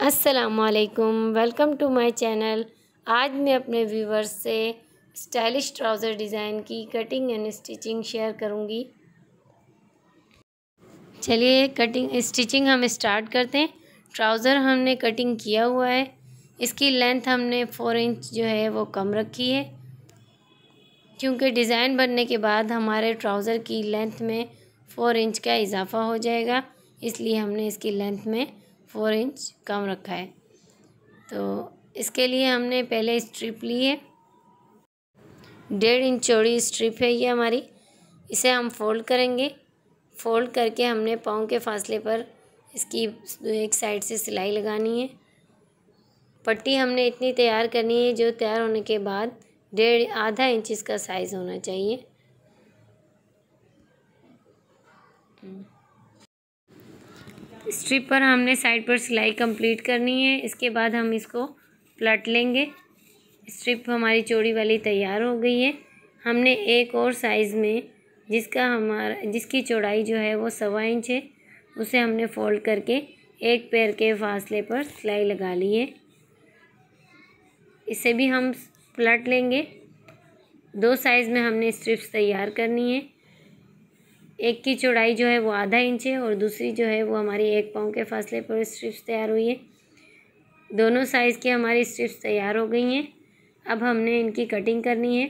असलकम welcome to my channel आज मैं अपने व्यूवर्स से स्टाइलिश ट्राउज़र डिज़ाइन की कटिंग एंड स्टिचिंग शेयर करूँगी चलिए कटिंग स्टिचिंग हम स्टार्ट करते हैं ट्राउज़र हमने कटिंग किया हुआ है इसकी लेंथ हमने फोर इंच जो है वो कम रखी है क्योंकि डिज़ाइन बनने के बाद हमारे ट्राउज़र की लेंथ में फ़ोर इंच का इजाफा हो जाएगा इसलिए हमने इसकी लेंथ में फ़ोर इंच कम रखा है तो इसके लिए हमने पहले स्ट्रिप ली है डेढ़ इंच चौड़ी स्ट्रिप है ये हमारी इसे हम फोल्ड करेंगे फोल्ड करके हमने पाँव के फासले पर इसकी एक साइड से सिलाई लगानी है पट्टी हमने इतनी तैयार करनी है जो तैयार होने के बाद डेढ़ आधा इंच इसका साइज़ होना चाहिए स्ट्रिप पर हमने साइड पर सिलाई कंप्लीट करनी है इसके बाद हम इसको प्लट लेंगे स्ट्रिप हमारी चौड़ी वाली तैयार हो गई है हमने एक और साइज़ में जिसका हमारा जिसकी चौड़ाई जो है वो सवा इंच है उसे हमने फोल्ड करके एक पैर के फासले पर सिलाई लगा ली है इसे भी हम पलट लेंगे दो साइज़ में हमने स्ट्रिप्स तैयार करनी है एक की चौड़ाई जो है वो आधा इंच है और दूसरी जो है वो हमारी एक पाँव के फासले पर स्ट्रिप्स तैयार हुई है दोनों साइज़ की हमारी स्ट्रिप्स तैयार हो गई हैं अब हमने इनकी कटिंग करनी है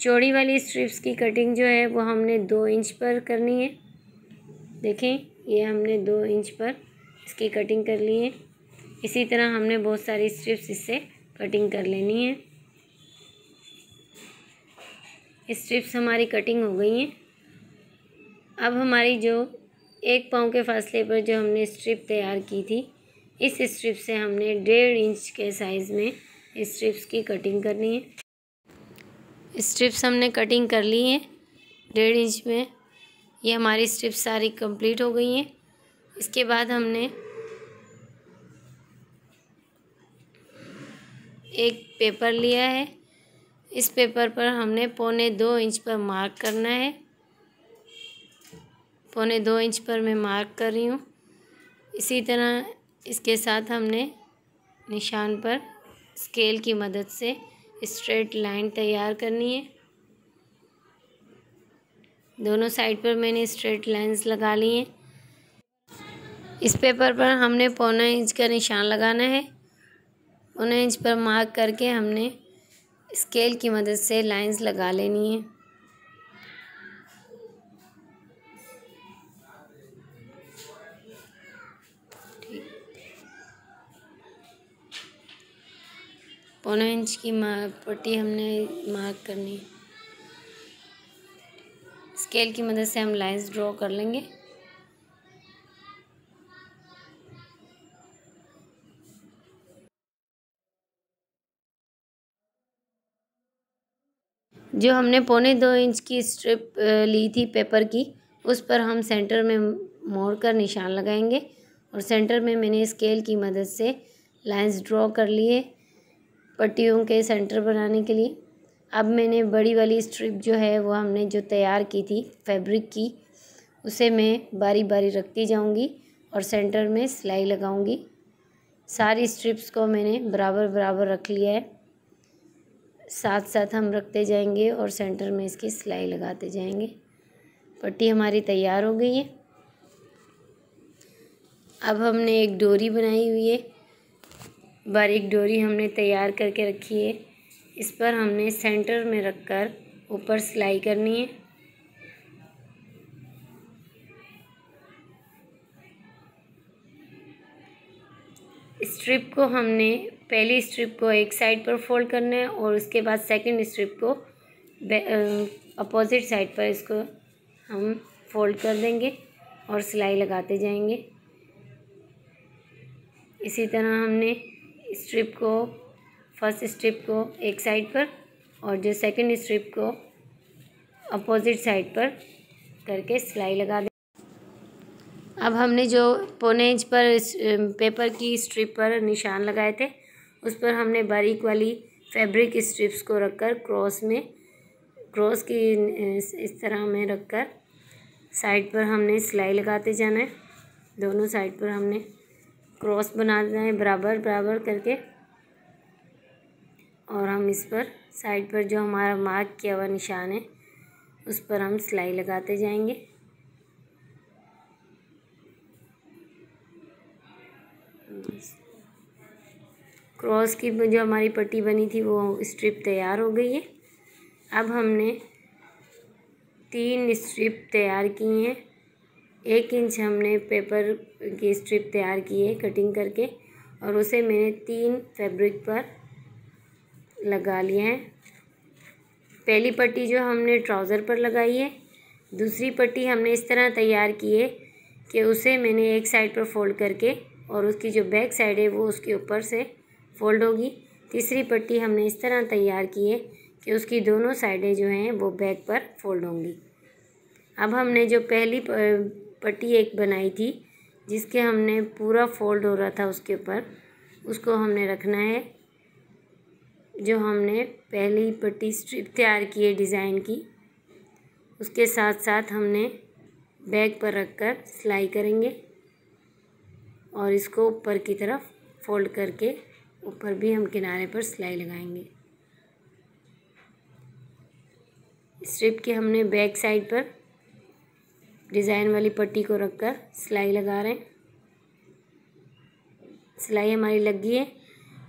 चौड़ी वाली स्ट्रिप्स की कटिंग जो है वो हमने दो इंच पर करनी है देखें ये हमने दो इंच पर इसकी कटिंग कर ली है इसी तरह हमने बहुत सारी स्ट्रिप्स इससे कटिंग कर लेनी है स्ट्रिप्स हमारी कटिंग हो गई हैं अब हमारी जो एक पाँव के फासले पर जो हमने स्ट्रिप तैयार की थी इस स्ट्रिप से हमने डेढ़ इंच के साइज़ में स्ट्रिप्स की कटिंग करनी है स्ट्रिप्स हमने कटिंग कर ली है डेढ़ इंच में ये हमारी स्ट्रिप्स सारी कंप्लीट हो गई हैं इसके बाद हमने एक पेपर लिया है इस पेपर पर हमने पौने दो इंच पर मार्क करना है पौने दो इंच पर मैं मार्क कर रही हूँ इसी तरह इसके साथ हमने निशान पर स्केल की मदद से स्ट्रेट लाइन तैयार करनी है दोनों साइड पर मैंने स्ट्रेट लाइंस लगा ली हैं इस पेपर पर हमने पौना इंच का निशान लगाना है पौना इंच पर मार्क करके हमने स्केल की मदद से लाइंस लगा लेनी है पौना इंच की पट्टी हमने मार्क करनी है स्केल की मदद से हम लाइंस ड्रॉ कर लेंगे जो हमने पौने दो इंच की स्ट्रिप ली थी पेपर की उस पर हम सेंटर में मोड़ कर निशान लगाएंगे और सेंटर में मैंने स्केल की मदद से लाइंस ड्रॉ कर लिए पट्टियों के सेंटर बनाने के लिए अब मैंने बड़ी वाली स्ट्रिप जो है वो हमने जो तैयार की थी फैब्रिक की उसे मैं बारी बारी रखती जाऊंगी और सेंटर में सिलाई लगाऊंगी सारी स्ट्रिप्स को मैंने बराबर बराबर रख लिया है साथ साथ हम रखते जाएंगे और सेंटर में इसकी सिलाई लगाते जाएंगे पट्टी हमारी तैयार हो गई है अब हमने एक डोरी बनाई हुई है बारीक डोरी हमने तैयार करके रखी है इस पर हमने सेंटर में रखकर ऊपर सिलाई करनी है स्ट्रिप को हमने पहली स्ट्रिप को एक साइड पर फोल्ड करना है और उसके बाद सेकंड स्ट्रिप को अपोजिट साइड पर इसको हम फोल्ड कर देंगे और सिलाई लगाते जाएंगे इसी तरह हमने स्ट्रिप को फर्स्ट स्ट्रिप को एक साइड पर और जो सेकंड स्ट्रिप को अपोजिट साइड पर करके सिलाई लगा दें अब हमने जो पौने इंच पर पेपर की स्ट्रिप पर निशान लगाए थे उस पर हमने बारीक वाली फैब्रिक स्ट्रिप्स को रखकर क्रॉस में क्रॉस की इस तरह हमें रखकर साइड पर हमने सिलाई लगाते जाना है दोनों साइड पर हमने क्रॉस बना देना है बराबर बराबर करके और हम इस पर साइड पर जो हमारा मार्क किया हुआ निशान है उस पर हम सिलाई लगाते जाएंगे क्रॉस की जो हमारी पट्टी बनी थी वो स्ट्रिप तैयार हो गई है अब हमने तीन स्ट्रिप तैयार की हैं एक इंच हमने पेपर की स्ट्रिप तैयार की है कटिंग करके और उसे मैंने तीन फैब्रिक पर लगा लिया है पहली पट्टी जो हमने ट्राउज़र पर लगाई है दूसरी पट्टी हमने इस तरह तैयार की है कि उसे मैंने एक साइड पर फोल्ड करके और उसकी जो बैक साइड है वो उसके ऊपर से फोल्ड होगी तीसरी पट्टी हमने इस तरह तैयार की है कि उसकी दोनों साइडें जो हैं वो बैक पर फोल्ड होंगी अब हमने जो पहली पट्टी एक बनाई थी जिसके हमने पूरा फोल्ड हो रहा था उसके ऊपर उसको हमने रखना है जो हमने पहली पट्टी स्ट्रिप तैयार की है डिज़ाइन की उसके साथ साथ हमने बैग पर रखकर सिलाई करेंगे और इसको ऊपर की तरफ फोल्ड करके ऊपर भी हम किनारे पर सिलाई लगाएंगे स्ट्रिप के हमने बैक साइड पर डिज़ाइन वाली पट्टी को रखकर सिलाई लगा रहे हैं सिलाई हमारी लग गई है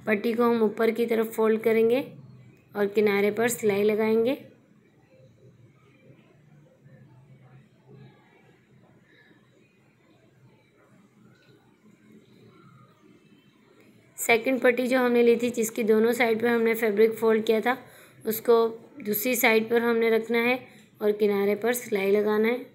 पट्टी को हम ऊपर की तरफ फोल्ड करेंगे और किनारे पर सिलाई लगाएंगे सेकंड पट्टी जो हमने ली थी जिसकी दोनों साइड पर हमने फैब्रिक फोल्ड किया था उसको दूसरी साइड पर हमने रखना है और किनारे पर सिलाई लगाना है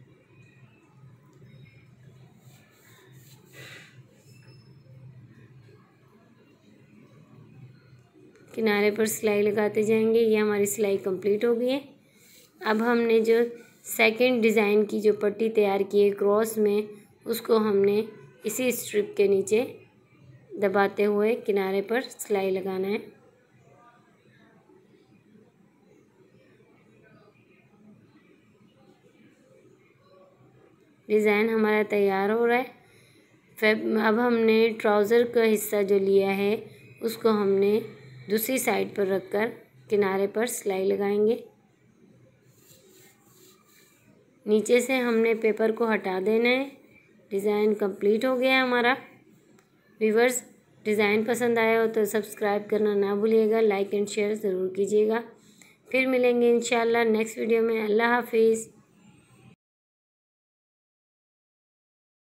किनारे पर सिलाई लगाते जाएंगे ये हमारी सिलाई कंप्लीट हो गई है अब हमने जो सेकंड डिज़ाइन की जो पट्टी तैयार की है क्रॉस में उसको हमने इसी स्ट्रिप के नीचे दबाते हुए किनारे पर सिलाई लगाना है डिज़ाइन हमारा तैयार हो रहा है फैब अब हमने ट्राउज़र का हिस्सा जो लिया है उसको हमने दूसरी साइड पर रखकर किनारे पर सिलाई लगाएंगे नीचे से हमने पेपर को हटा देना है डिज़ाइन कंप्लीट हो गया हमारा व्यूवर्स डिज़ाइन पसंद आया हो तो सब्सक्राइब करना ना भूलिएगा लाइक एंड शेयर ज़रूर कीजिएगा फिर मिलेंगे इन नेक्स्ट वीडियो में अल्लाह हाफिज़